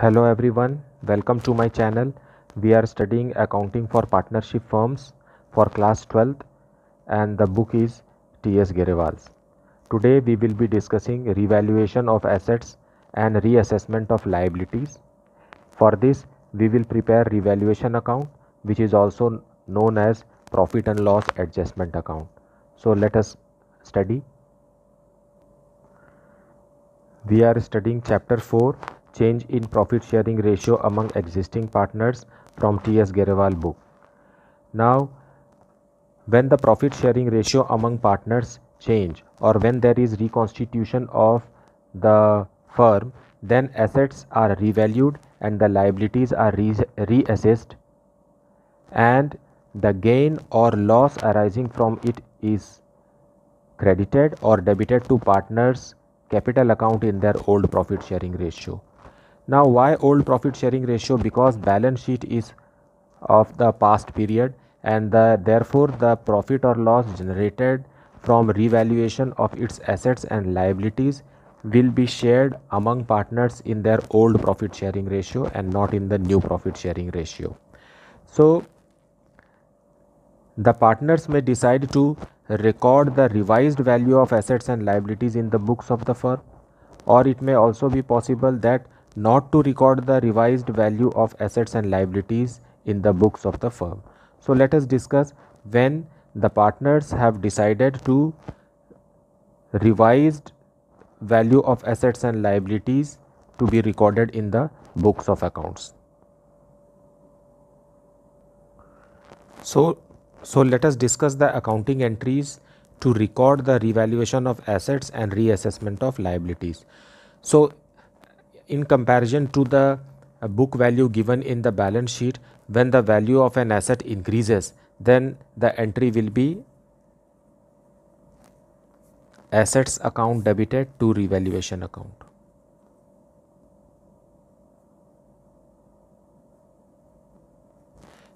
hello everyone welcome to my channel we are studying accounting for partnership firms for class 12th and the book is ts gerewal's today we will be discussing revaluation of assets and reassessment of liabilities for this we will prepare revaluation account which is also known as profit and loss adjustment account so let us study we are studying chapter 4 change in profit sharing ratio among existing partners from T.S. Gerival book. Now, when the profit sharing ratio among partners change or when there is reconstitution of the firm, then assets are revalued and the liabilities are re reassessed and the gain or loss arising from it is credited or debited to partners capital account in their old profit sharing ratio now why old profit sharing ratio because balance sheet is of the past period and the, therefore the profit or loss generated from revaluation of its assets and liabilities will be shared among partners in their old profit sharing ratio and not in the new profit sharing ratio so the partners may decide to record the revised value of assets and liabilities in the books of the firm or it may also be possible that not to record the revised value of assets and liabilities in the books of the firm. So let us discuss when the partners have decided to revised value of assets and liabilities to be recorded in the books of accounts. So, so let us discuss the accounting entries to record the revaluation of assets and reassessment of liabilities. So in comparison to the uh, book value given in the balance sheet when the value of an asset increases then the entry will be assets account debited to revaluation account.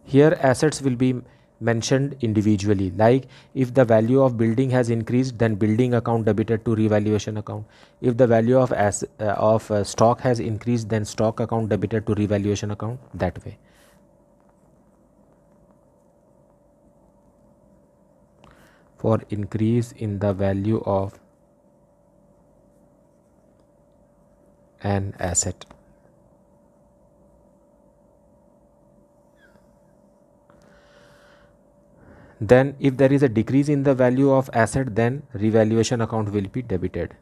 Here assets will be mentioned individually like if the value of building has increased then building account debited to revaluation account if the value of as uh, of uh, stock has increased then stock account debited to revaluation account that way for increase in the value of an asset then if there is a decrease in the value of asset then revaluation account will be debited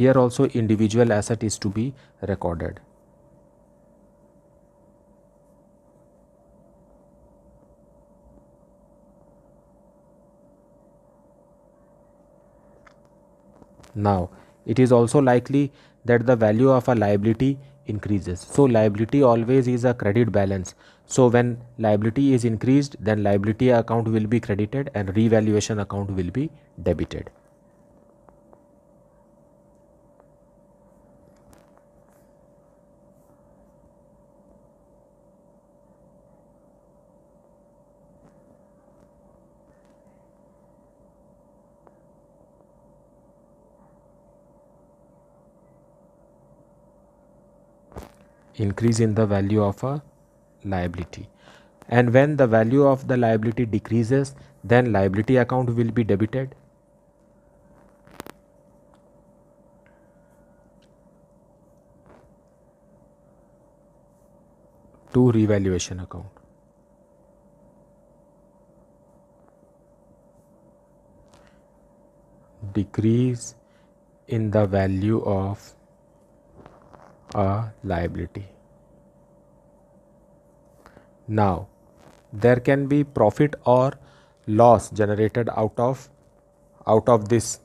here also individual asset is to be recorded now it is also likely that the value of a liability increases. So liability always is a credit balance. So when liability is increased, then liability account will be credited and revaluation account will be debited. increase in the value of a liability and when the value of the liability decreases then liability account will be debited to revaluation account decrease in the value of a liability. Now, there can be profit or loss generated out of out of this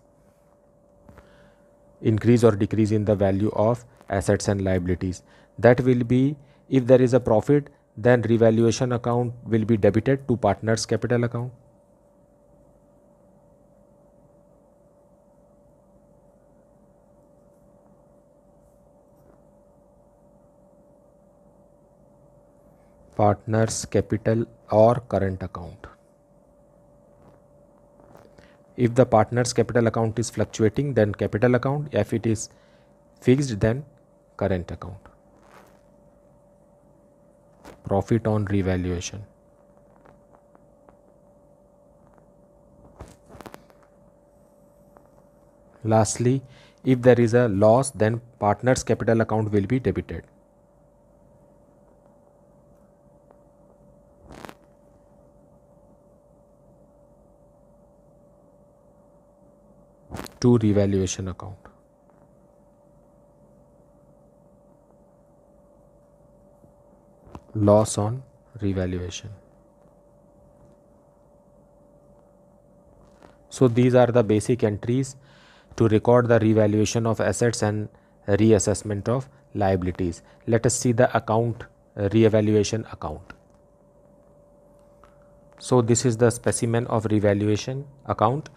increase or decrease in the value of assets and liabilities that will be if there is a profit then revaluation account will be debited to partners capital account partners capital or current account if the partner's capital account is fluctuating then capital account if it is fixed then current account profit on revaluation lastly if there is a loss then partner's capital account will be debited to revaluation account. Loss on revaluation. So these are the basic entries to record the revaluation of assets and reassessment of liabilities. Let us see the account revaluation account. So this is the specimen of revaluation account.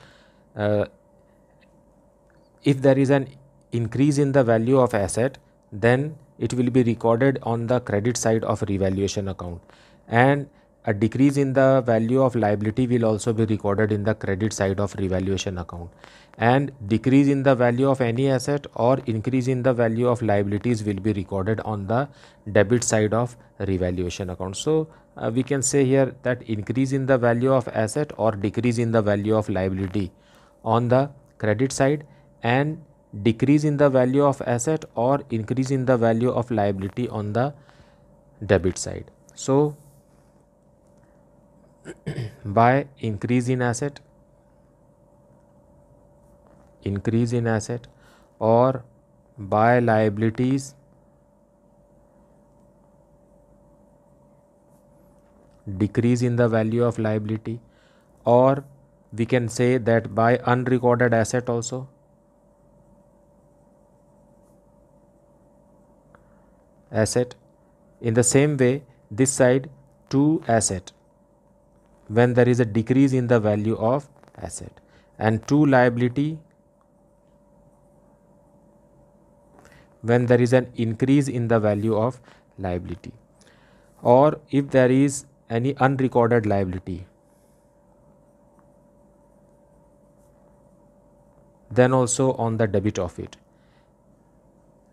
Uh, if there is an increase in the value of asset then it will be recorded on the credit side of revaluation account and a decrease in the value of liability will also be recorded in the credit side of revaluation account and decrease in the value of any asset or increase in the value of liabilities will be recorded on the debit side of revaluation account so uh, we can say here that increase in the value of asset or decrease in the value of liability on the credit side and decrease in the value of asset or increase in the value of liability on the debit side. So, by increase in asset, increase in asset or by liabilities decrease in the value of liability or we can say that by unrecorded asset also asset. In the same way, this side two asset when there is a decrease in the value of asset and two liability when there is an increase in the value of liability or if there is any unrecorded liability then also on the debit of it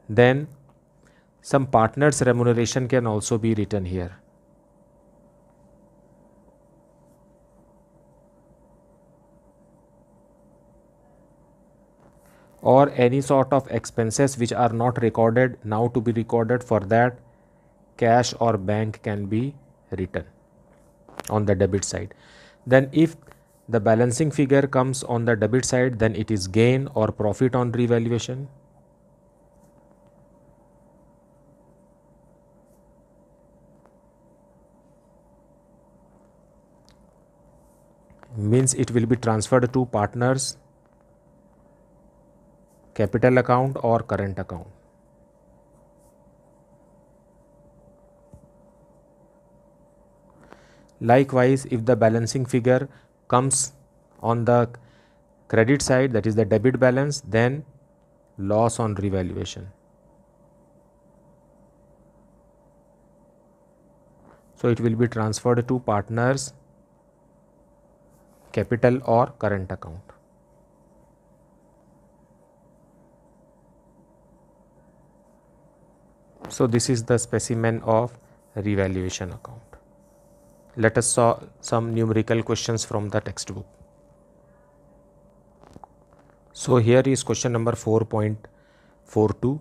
then some partners remuneration can also be written here. or any sort of expenses which are not recorded now to be recorded for that cash or bank can be written on the debit side then if the balancing figure comes on the debit side then it is gain or profit on revaluation means it will be transferred to partners capital account or current account. Likewise, if the balancing figure comes on the credit side that is the debit balance then loss on revaluation. So, it will be transferred to partners capital or current account. So, this is the specimen of revaluation account. Let us saw some numerical questions from the textbook. So, here is question number 4.42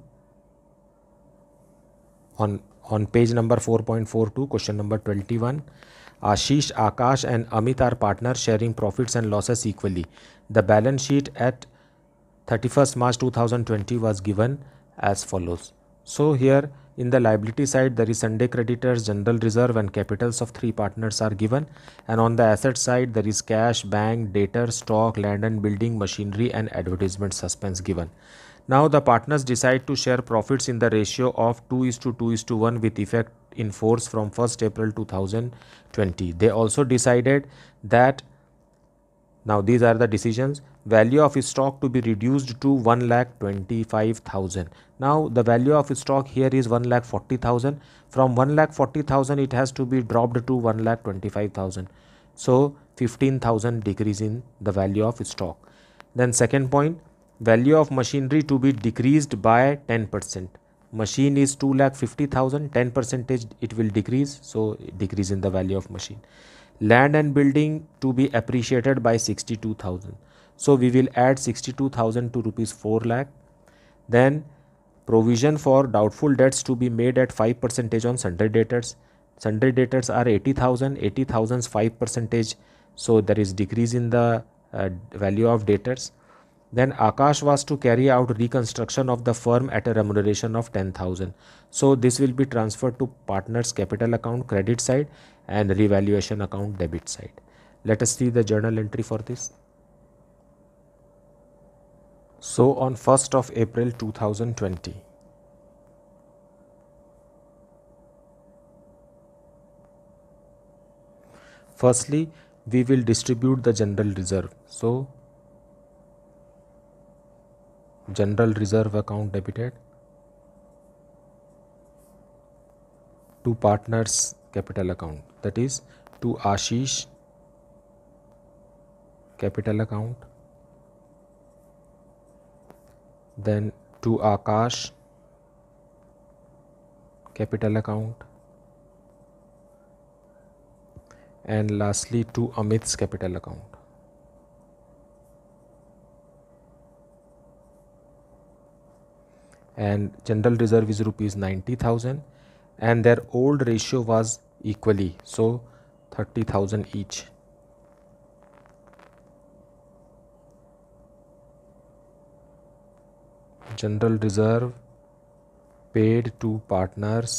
on, on page number 4.42 question number 21 Ashish, Akash, and Amit are partners sharing profits and losses equally. The balance sheet at 31st March 2020 was given as follows. So here in the liability side there is Sunday creditors, general reserve and capitals of three partners are given and on the asset side there is cash, bank, data, stock, land and building, machinery and advertisement suspense given. Now the partners decide to share profits in the ratio of 2 is to 2 is to 1 with effect in force from 1st April 2020. They also decided that now these are the decisions value of stock to be reduced to 1 lakh 25,000. Now the value of stock here is 1 lakh 40,000 from 1 lakh 40,000 it has to be dropped to 1 lakh 25,000. So 15,000 decrease in the value of stock. Then second point value of machinery to be decreased by 10 percent machine is 2 lakh 50000 10 percentage it will decrease so decrease in the value of machine land and building to be appreciated by 62000 so we will add 62000 to rupees 4 lakh then provision for doubtful debts to be made at 5 percentage on sundry debtors sundry debtors are 80000 80000 5 percentage so there is decrease in the uh, value of debtors then Akash was to carry out reconstruction of the firm at a remuneration of 10,000. So this will be transferred to partners capital account credit side and revaluation account debit side. Let us see the journal entry for this. So on 1st of April 2020, firstly we will distribute the general reserve. So general reserve account debited to partners capital account that is to Ashish capital account then to Akash capital account and lastly to Amit's capital account and general reserve is rupees 90000 and their old ratio was equally so 30000 each general reserve paid to partners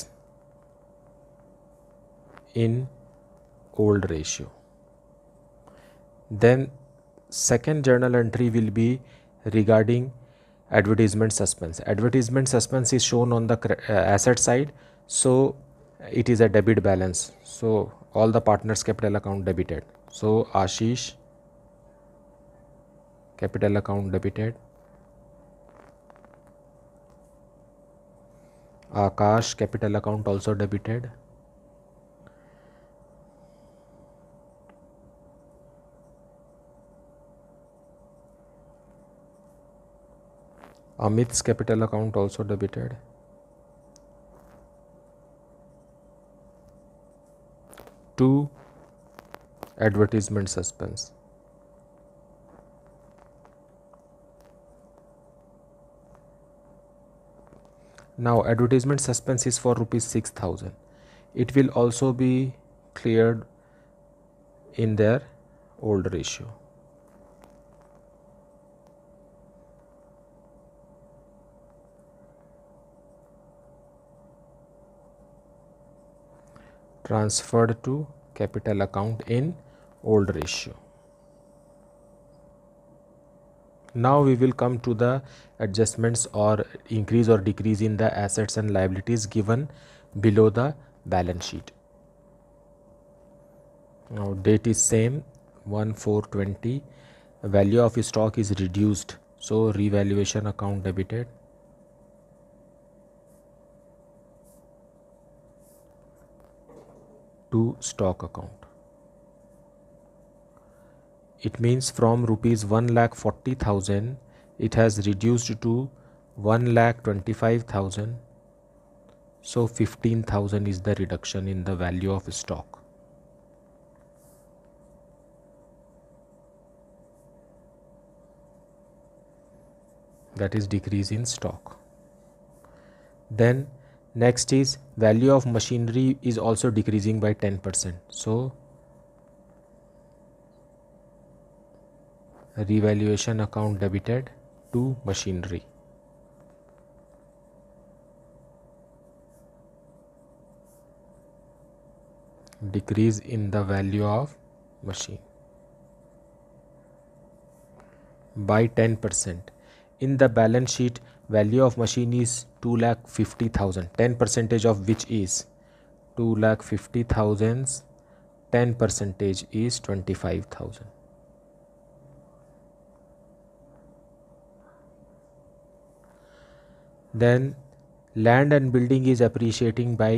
in old ratio then second journal entry will be regarding advertisement suspense advertisement suspense is shown on the uh, asset side so it is a debit balance so all the partners capital account debited so ashish capital account debited akash capital account also debited Amit's capital account also debited. Two advertisement suspense. Now advertisement suspense is for rupees 6000. It will also be cleared in their old ratio. transferred to capital account in old ratio. Now we will come to the adjustments or increase or decrease in the assets and liabilities given below the balance sheet. Now date is same 1420 value of stock is reduced so revaluation account debited to stock account. It means from rupees 1 lakh 40,000 it has reduced to 1 lakh 25,000 so 15,000 is the reduction in the value of stock. That is decrease in stock. Then next is value of machinery is also decreasing by 10% so revaluation account debited to machinery decrease in the value of machine by 10% in the balance sheet value of machine is 2 lakh 50,000 10 percentage of which is 2 lakh fifty 10 percentage is 25,000 then land and building is appreciating by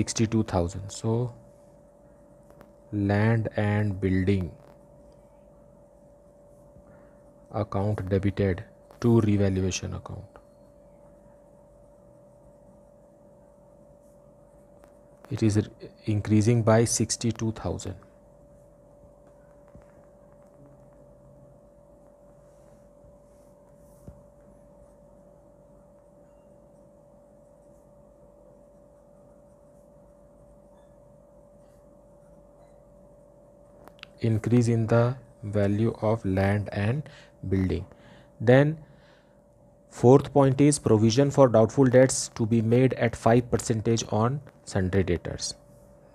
62,000 so land and building account debited to revaluation account it is increasing by 62000 increase in the value of land and building then fourth point is provision for doubtful debts to be made at 5 percentage on sundry debtors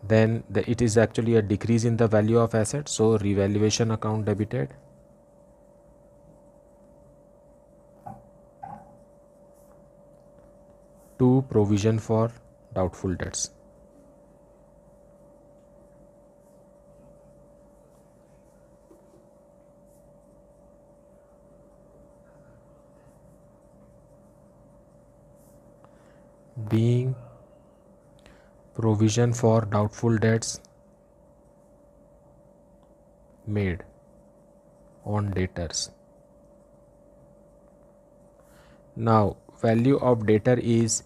then the, it is actually a decrease in the value of assets so revaluation account debited to provision for doubtful debts being provision for doubtful debts made on debtors. Now value of debtor is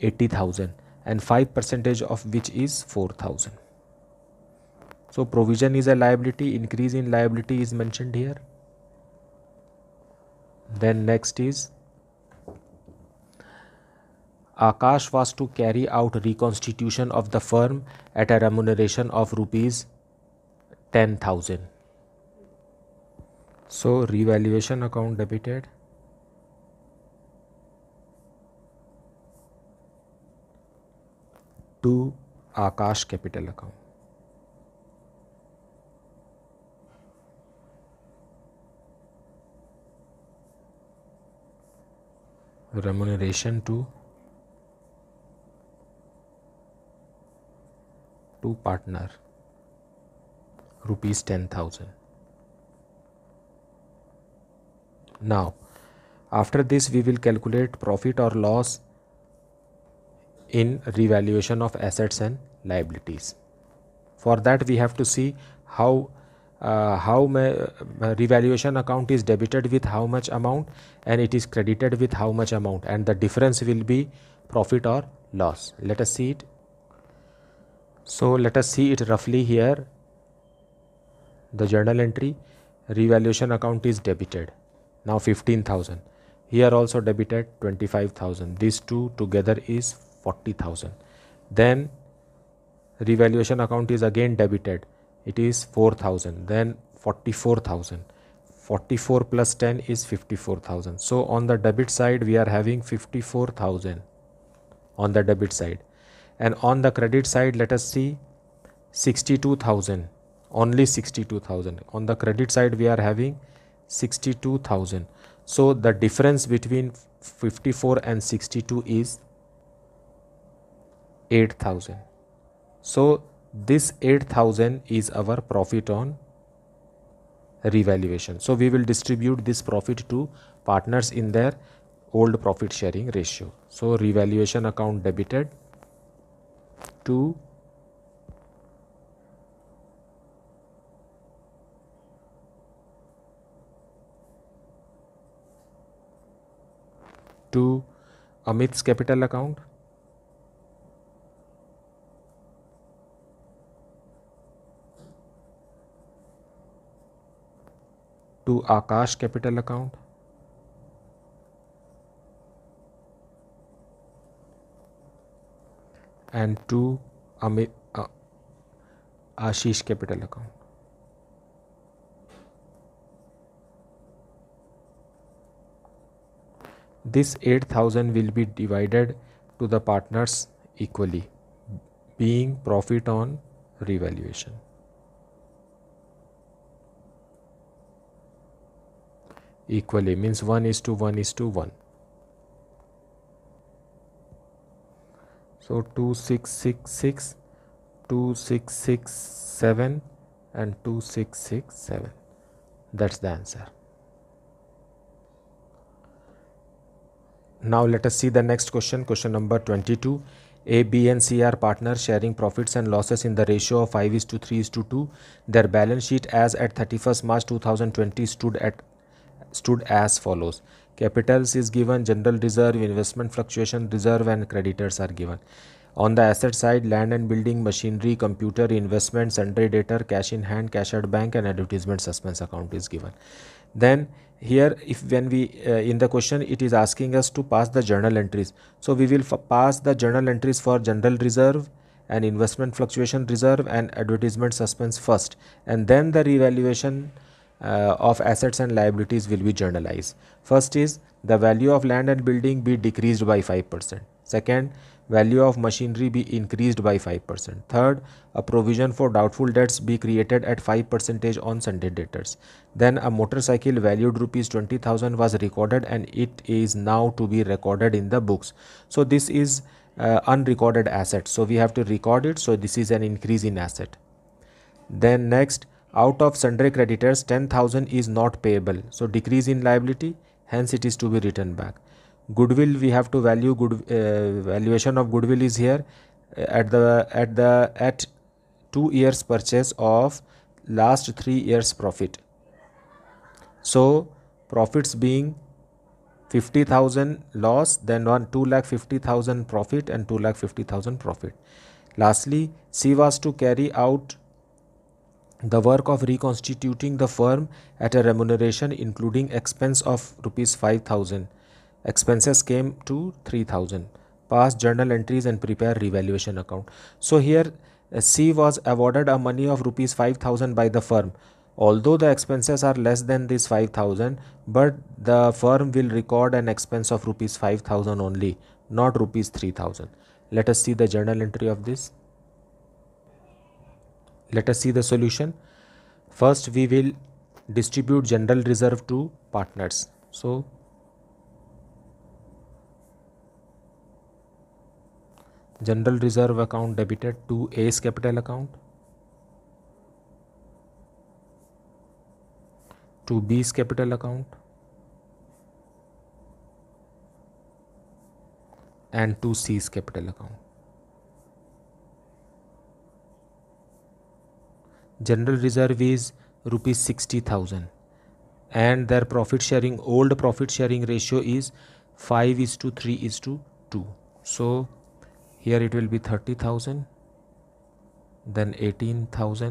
80,000 and 5 percentage of which is 4,000. So provision is a liability, increase in liability is mentioned here. Then next is Akash was to carry out reconstitution of the firm at a remuneration of rupees 10,000. So revaluation account debited. to Akash capital account. Remuneration to to partner rupees 10000 now after this we will calculate profit or loss in revaluation of assets and liabilities for that we have to see how uh, how my, my uh, revaluation account is debited with how much amount and it is credited with how much amount and the difference will be profit or loss let us see it so let us see it roughly here. The journal entry revaluation account is debited. Now 15,000. Here also debited 25,000. These two together is 40,000. Then revaluation account is again debited. It is 4,000. Then 44,000. 44 plus 10 is 54,000. So on the debit side, we are having 54,000 on the debit side and on the credit side let us see 62000 only 62000 on the credit side we are having 62000 so the difference between 54 and 62 is 8000 so this 8000 is our profit on revaluation so we will distribute this profit to partners in their old profit sharing ratio so revaluation account debited to to Amit's capital account to Akash capital account and two Amit, uh, Ashish Capital account. This 8000 will be divided to the partners equally, being profit on revaluation. Equally means 1 is to 1 is to 1. so 2666 2667 and 2667 that's the answer now let us see the next question question number 22 a, B and C are partners sharing profits and losses in the ratio of 5 is to 3 is to 2. Their balance sheet as at 31st March 2020 stood at stood as follows. Capitals is given, general reserve, investment fluctuation reserve and creditors are given. On the asset side, land and building, machinery, computer, investments, sundry debtor, cash in hand, cash at bank and advertisement suspense account is given. Then here if when we uh, in the question it is asking us to pass the journal entries. So we will pass the journal entries for general reserve and investment fluctuation reserve and advertisement suspense first and then the revaluation re uh, of assets and liabilities will be journalized. First is the value of land and building be decreased by 5%. Second, value of machinery be increased by 5%. Third, a provision for doubtful debts be created at 5% on Sunday debtors. Then a motorcycle valued rupees 20,000 was recorded and it is now to be recorded in the books. So this is uh, unrecorded asset. So we have to record it. So this is an increase in asset. Then next, out of sundry creditors 10000 is not payable so decrease in liability hence it is to be written back goodwill we have to value good uh, valuation of goodwill is here uh, at the at the at 2 years purchase of last 3 years profit so profits being 50000 loss then one 250000 profit and 250000 profit lastly she was to carry out the work of reconstituting the firm at a remuneration including expense of rupees 5000 expenses came to 3000 pass journal entries and prepare revaluation account so here uh, c was awarded a money of rupees 5000 by the firm although the expenses are less than this 5000 but the firm will record an expense of rupees 5000 only not rupees 3000 let us see the journal entry of this let us see the solution. First, we will distribute general reserve to partners. So, general reserve account debited to A's capital account, to B's capital account, and to C's capital account. general reserve is rupees 60000 and their profit sharing old profit sharing ratio is 5 is to 3 is to 2 so here it will be 30000 then 18000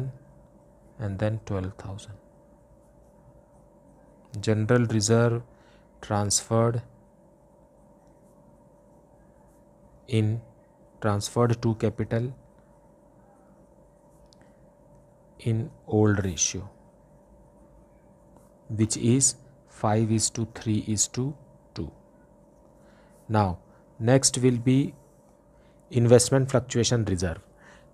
and then 12000 general reserve transferred in transferred to capital in old ratio which is 5 is to 3 is to 2. Now next will be investment fluctuation reserve.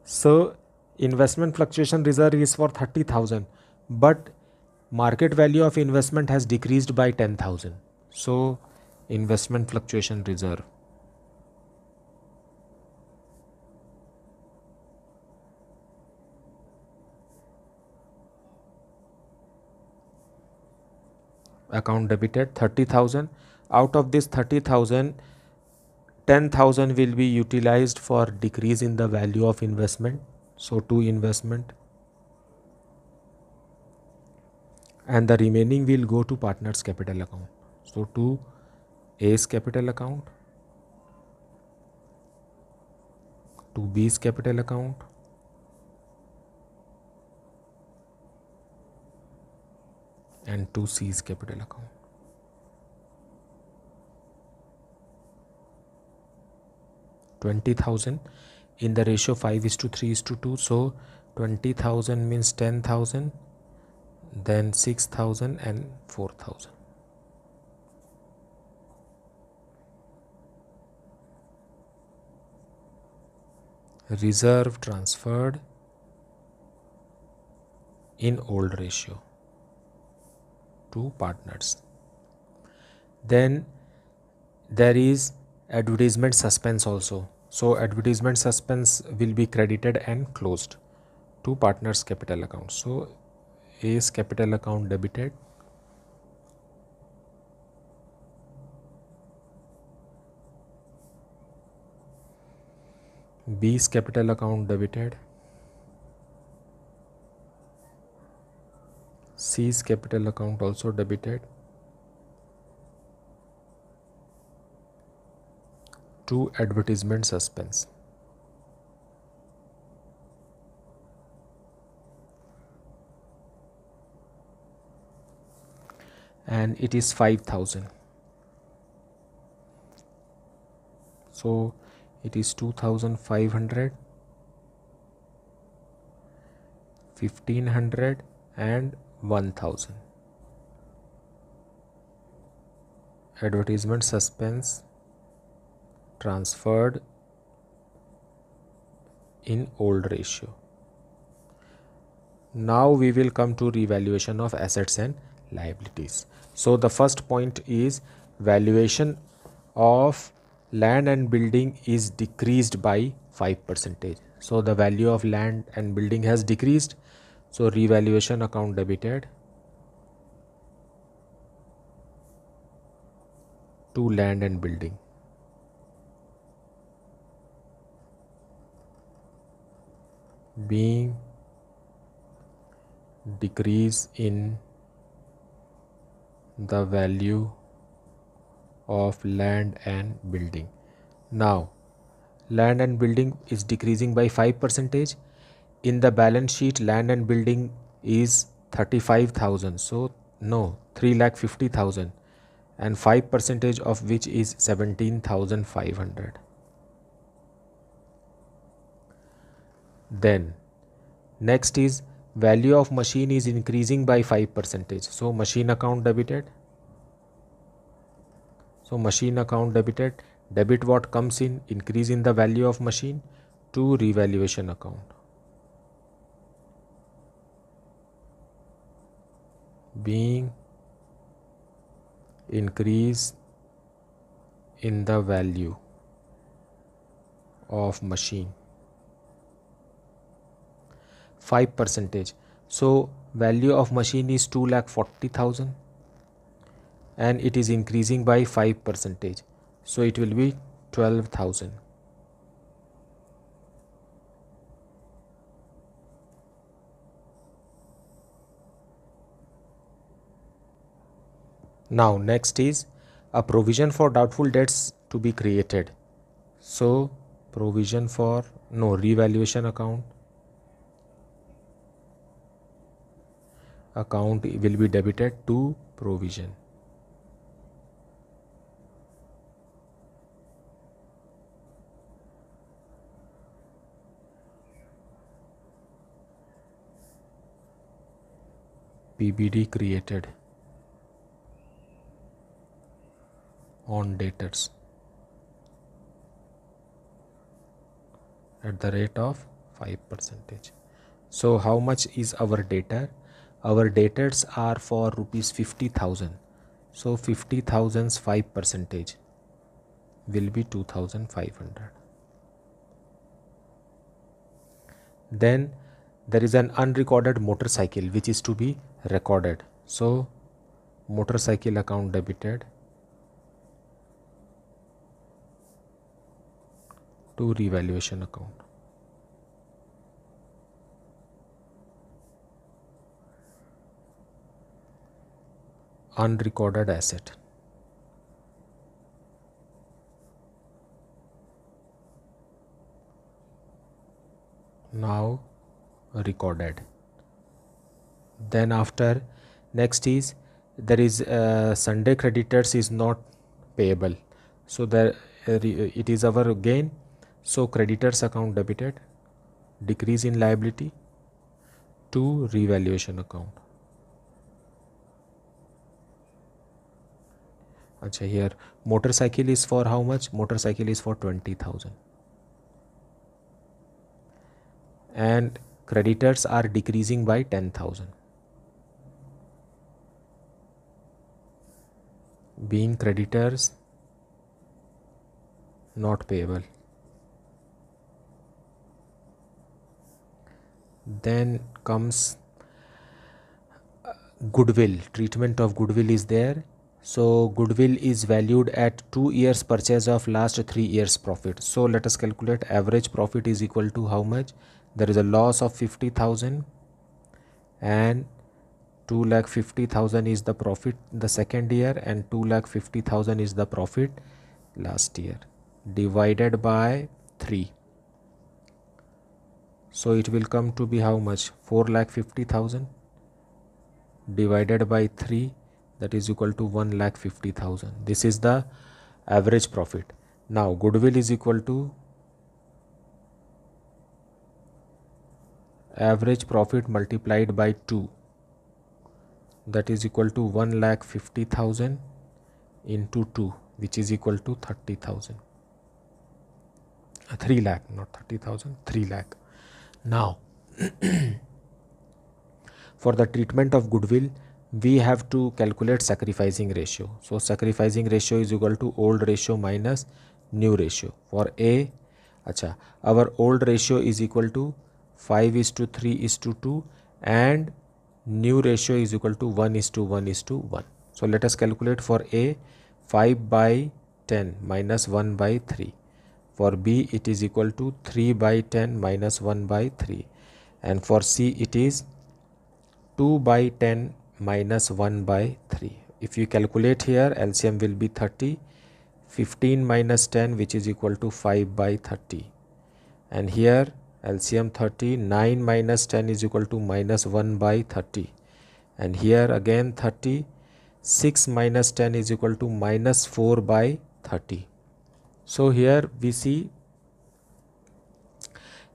So investment fluctuation reserve is for 30,000 but market value of investment has decreased by 10,000. So investment fluctuation reserve account debited 30000 out of this 30000 10000 will be utilized for decrease in the value of investment so to investment and the remaining will go to partners capital account so to a's capital account to b's capital account and 2 C's capital account. Twenty thousand in the ratio five is to three is to two, so twenty thousand means ten thousand, then six thousand and four thousand. reserve transferred in old ratio two partners. Then there is advertisement suspense also. So advertisement suspense will be credited and closed to partners capital account. So A's capital account debited B's capital account debited C's capital account also debited. 2 advertisement suspense. and it is 5000 so it is 2500 1500 and 1000 advertisement suspense transferred in old ratio now we will come to revaluation of assets and liabilities so the first point is valuation of land and building is decreased by 5 percentage so the value of land and building has decreased so revaluation account debited to land and building being decrease in the value of land and building now land and building is decreasing by 5 percentage in the balance sheet land and building is 35000 so no 3 lakh 50000 and 5 percentage of which is 17500 then next is value of machine is increasing by 5 percentage so machine account debited so machine account debited debit what comes in increase in the value of machine to revaluation account being increase in the value of machine 5 percentage so value of machine is 2 lakh 40000 and it is increasing by 5 percentage so it will be 12000 Now next is a provision for doubtful debts to be created. So provision for no revaluation account. Account will be debited to provision. PBD created. on debtors at the rate of 5 percentage. So how much is our debtor? Our debtors are for rupees 50,000. So 50,000's 5 percentage will be 2500. Then there is an unrecorded motorcycle which is to be recorded. So motorcycle account debited to revaluation account. Unrecorded asset. Now recorded. Then after next is there is uh, Sunday creditors is not payable. So there uh, it is our gain So creditors account debited, decrease in liability to revaluation account. acha here motorcycle is for how much motorcycle is for 20000 and creditors are decreasing by 10000 being creditors not payable then comes uh, goodwill treatment of goodwill is there so goodwill is valued at 2 years purchase of last 3 years profit so let us calculate average profit is equal to how much there is a loss of 50000 and 2 lakh 50000 is the profit the second year and 2 lakh 50000 is the profit last year divided by 3 so it will come to be how much 4 lakh 50000 divided by 3 that is equal to 1 lakh 50000 this is the average profit now goodwill is equal to average profit multiplied by 2 that is equal to 1 lakh 50000 into 2 which is equal to 30000 uh, 3 lakh not 30000 3 lakh now, for the treatment of goodwill, we have to calculate sacrificing ratio. So, sacrificing ratio is equal to old ratio minus new ratio. For A, our old ratio is equal to 5 is to 3 is to 2 and new ratio is equal to 1 is to 1 is to 1. So, let us calculate for A 5 by 10 minus 1 by 3 for B it is equal to 3 by 10 minus 1 by 3 and for C it is 2 by 10 minus 1 by 3. If you calculate here LCM will be 30 15 minus 10 which is equal to 5 by 30 and here LCM 30 9 minus 10 is equal to minus 1 by 30 and here again 30 6 minus 10 is equal to minus 4 by 30 so here we see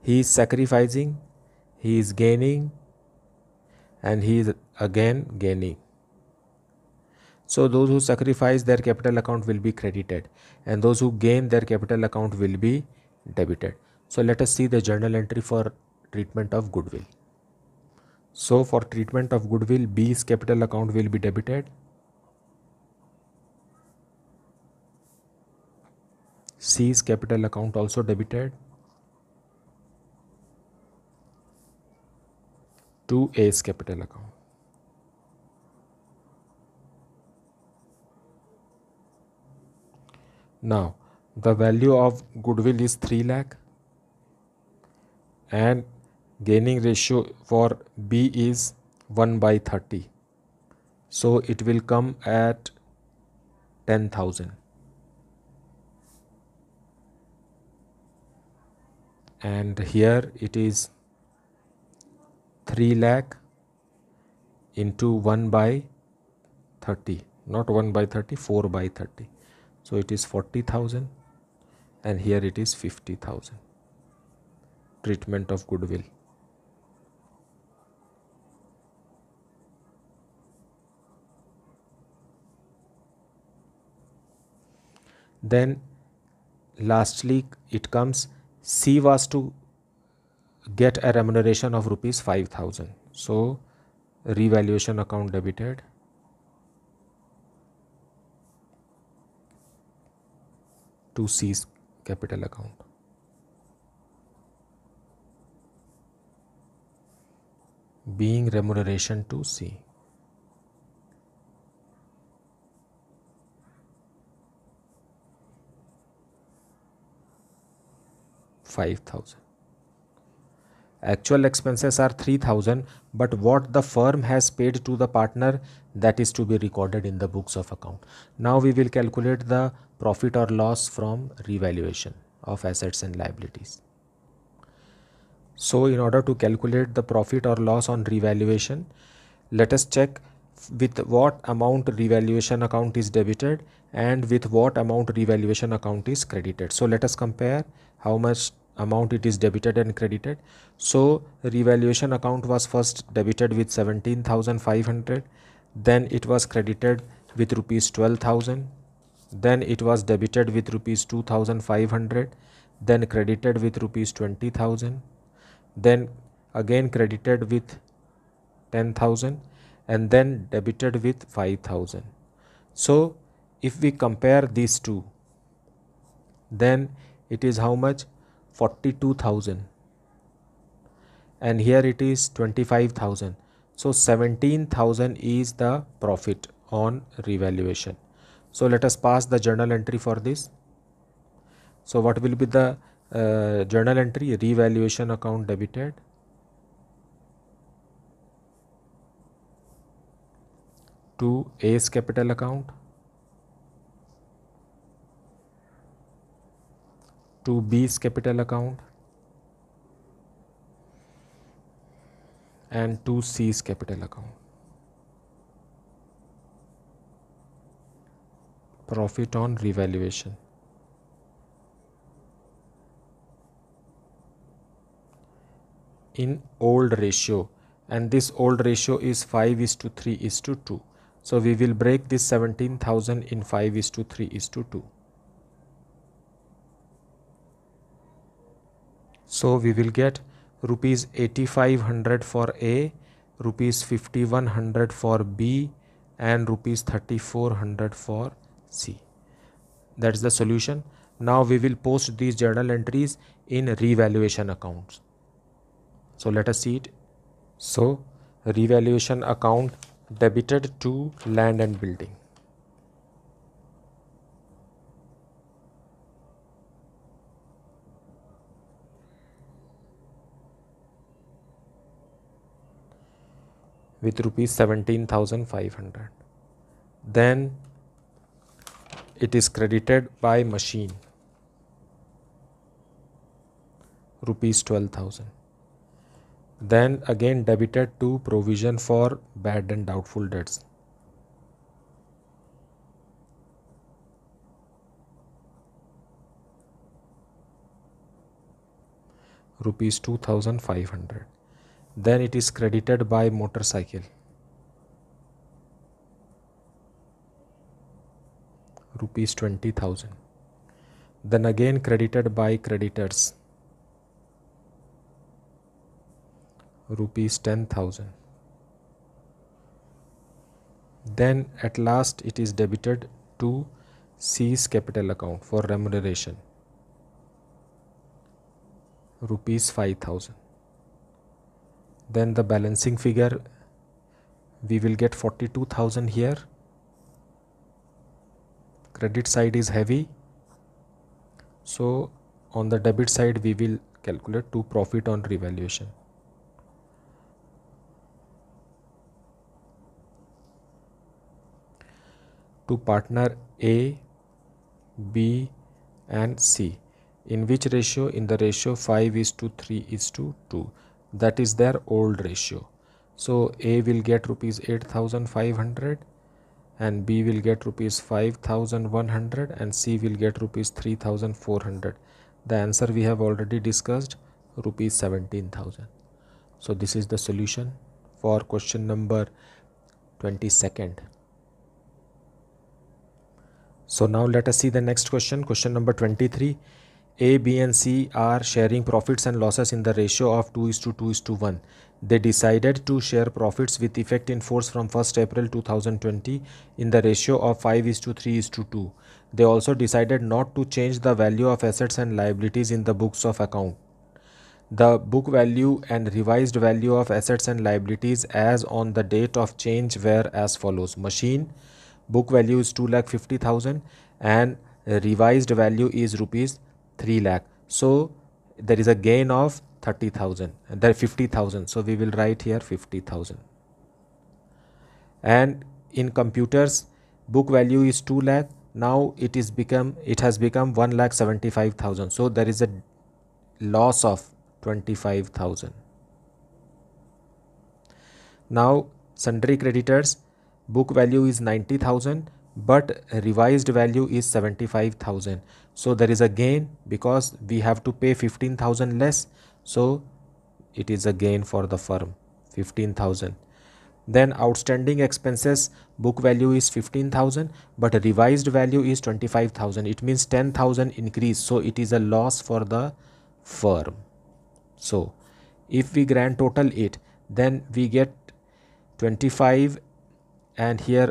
he is sacrificing he is gaining and he is again gaining so those who sacrifice their capital account will be credited and those who gain their capital account will be debited. So let us see the journal entry for treatment of goodwill. So for treatment of goodwill B's capital account will be debited C's capital account also debited to A's capital account. Now the value of goodwill is 3 lakh and gaining ratio for B is 1 by 30. So it will come at 10,000. and here it is 3 lakh into 1 by 30 not 1 by 30 4 by 30 so it is 40000 and here it is 50000 treatment of goodwill then lastly it comes C was to get a remuneration of rupees 5000. So revaluation account debited. to C's capital account. Being remuneration to C. 5000 actual expenses are 3000 but what the firm has paid to the partner that is to be recorded in the books of account now we will calculate the profit or loss from revaluation of assets and liabilities so in order to calculate the profit or loss on revaluation let us check with what amount revaluation account is debited and with what amount revaluation account is credited so let us compare how much amount it is debited and credited so revaluation account was first debited with 17500 then it was credited with rupees 12000 then it was debited with rupees 2500 then credited with rupees 20000 then again credited with 10000 and then debited with 5000 so if we compare these two then it is how much 42000 and here it is 25000 so 17000 is the profit on revaluation so let us pass the journal entry for this so what will be the uh, journal entry revaluation account debited to Ace Capital account to B's capital account and to C's capital account. Profit on revaluation. in old ratio and this old ratio is 5 is to 3 is to 2. So we will break this 17,000 in 5 is to 3 is to 2. So we will get rupees 8500 for A, rupees 5100 for B and rupees 3400 for C. That's the solution. Now we will post these journal entries in revaluation accounts. So let us see it. So revaluation account debited to land and building. with rupees 17,500. Then it is credited by machine rupees 12,000. Then again debited to provision for bad and doubtful debts. rupees 2500 then it is credited by motorcycle rupees 20000 then again credited by creditors rupees 10000 then at last it is debited to C's capital account for remuneration rupees 5000 then the balancing figure we will get 42,000 here credit side is heavy so on the debit side we will calculate to profit on revaluation to partner A, B and C in which ratio in the ratio 5 is to 3 is to 2 that is their old ratio so a will get rupees 8500 and b will get rupees 5100 and c will get rupees 3400 the answer we have already discussed rupees 17000 so this is the solution for question number 22nd so now let us see the next question question number 23 a, B and C are sharing profits and losses in the ratio of 2 is to 2 is to 1. They decided to share profits with effect in force from 1st April 2020 in the ratio of 5 is to 3 is to 2. They also decided not to change the value of assets and liabilities in the books of account. The book value and revised value of assets and liabilities as on the date of change were as follows. Machine book value is 2,50,000 and revised value is rupees 3 lakh so there is a gain of 30000 and there 50000 so we will write here 50000 and in computers book value is 2 lakh now it is become it has become 1 lakh 75000 so there is a loss of 25000 now sundry creditors book value is 90000 but revised value is 75,000 so there is a gain because we have to pay 15,000 less so it is a gain for the firm 15,000 then outstanding expenses book value is 15000 but revised value is 25000 it means 10000 increase so it is a loss for the firm so if we grand total it then we get 25 and here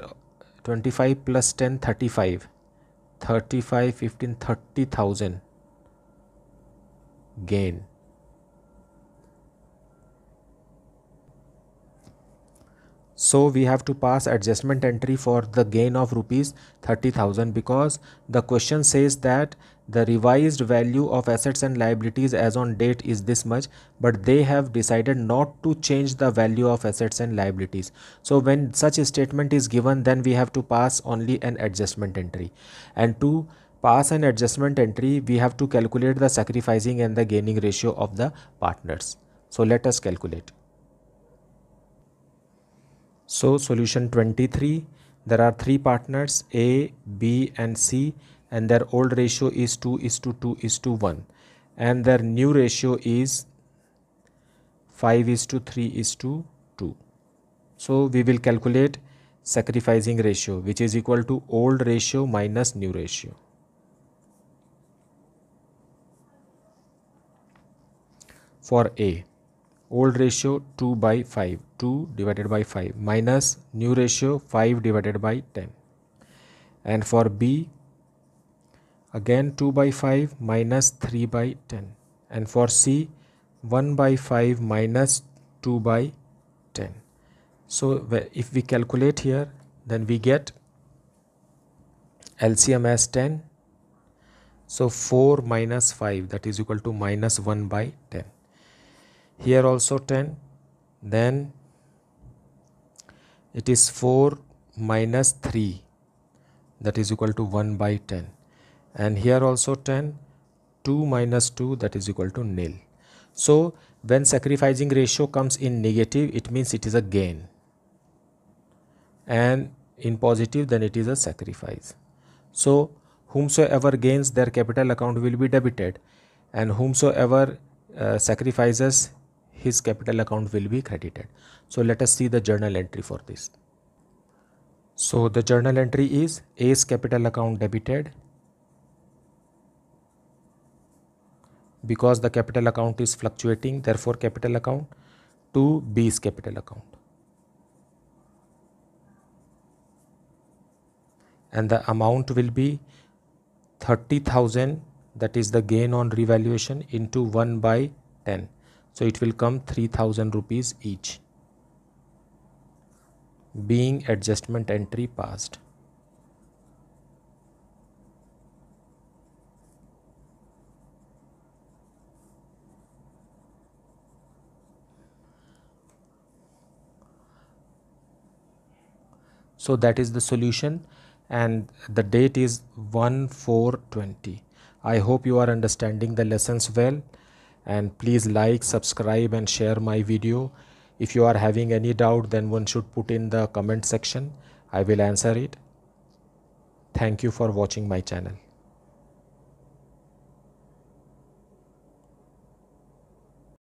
25 plus 10 35 35 15 30000 gain So we have to pass adjustment entry for the gain of rupees 30,000 because the question says that the revised value of assets and liabilities as on date is this much but they have decided not to change the value of assets and liabilities so when such a statement is given then we have to pass only an adjustment entry and to pass an adjustment entry we have to calculate the sacrificing and the gaining ratio of the partners so let us calculate so solution 23 there are three partners a b and c and their old ratio is 2 is to 2 is to 1 and their new ratio is 5 is to 3 is to 2. So we will calculate sacrificing ratio which is equal to old ratio minus new ratio. For A, old ratio 2 by 5, 2 divided by 5 minus new ratio 5 divided by 10. And for B, again 2 by 5 minus 3 by 10 and for C 1 by 5 minus 2 by 10 so if we calculate here then we get LCM as 10 so 4 minus 5 that is equal to minus 1 by 10 here also 10 then it is 4 minus 3 that is equal to 1 by 10 and here also 10 2 minus 2 that is equal to nil so when sacrificing ratio comes in negative it means it is a gain and in positive then it is a sacrifice so whomsoever gains their capital account will be debited and whomsoever uh, sacrifices his capital account will be credited so let us see the journal entry for this so the journal entry is A's capital account debited because the capital account is fluctuating therefore capital account to B is capital account. And the amount will be 30,000 that is the gain on revaluation into 1 by 10. So it will come 3000 rupees each being adjustment entry passed. so that is the solution and the date is 1420 i hope you are understanding the lessons well and please like subscribe and share my video if you are having any doubt then one should put in the comment section i will answer it thank you for watching my channel